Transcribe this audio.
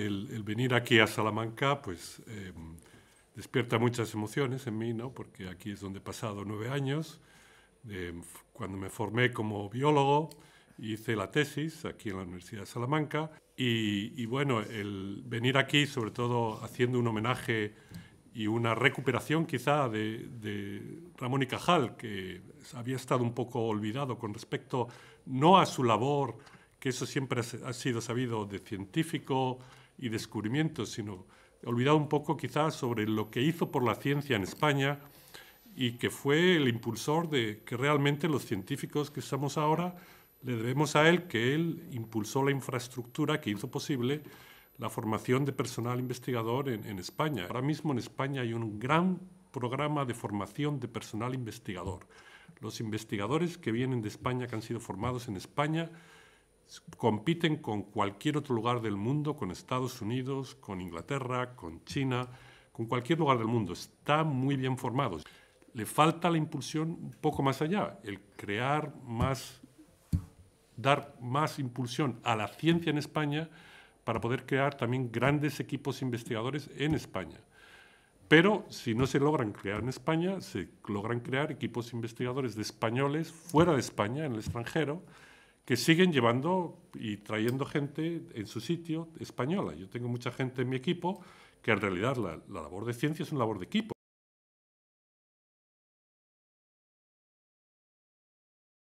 El, venir aquí a Salamanca, pues em, despierta muchas emociones en mí, ¿no? Porque aquí es donde he pasado nueve años, em, cuando me formé como biólogo, hice la tesis aquí en la Universidad de Salamanca. Y, bueno, el venir aquí, sobre todo haciendo un homenaje y una recuperación quizá de, de Ramón y Cajal, que había estado un poco olvidado con respecto no a su labor, que eso siempre ha sido sabido de científico, y descubrimientos, sino olvidado un poco quizás sobre lo que hizo por la ciencia en España y que fue el impulsor de que realmente los científicos que somos ahora le debemos a él que él impulsó la infraestructura que hizo posible la formación de personal investigador en, en España. Ahora mismo en España hay un gran programa de formación de personal investigador. Los investigadores que vienen de España, que han sido formados en España, compiten con cualquier otro lugar del mundo, con Estados Unidos, con Inglaterra, con China, con cualquier lugar del mundo. Están muy bien formados. Le falta la impulsión un poco más allá, el crear más, dar más impulsión a la ciencia en España para poder crear también grandes equipos investigadores en España. Pero si no se logran crear en España, se logran crear equipos investigadores de españoles fuera de España, en el extranjero, que siguen llevando y trayendo gente en su sitio española. Yo tengo mucha gente en mi equipo que en realidad la, la labor de ciencia es una labor de equipo.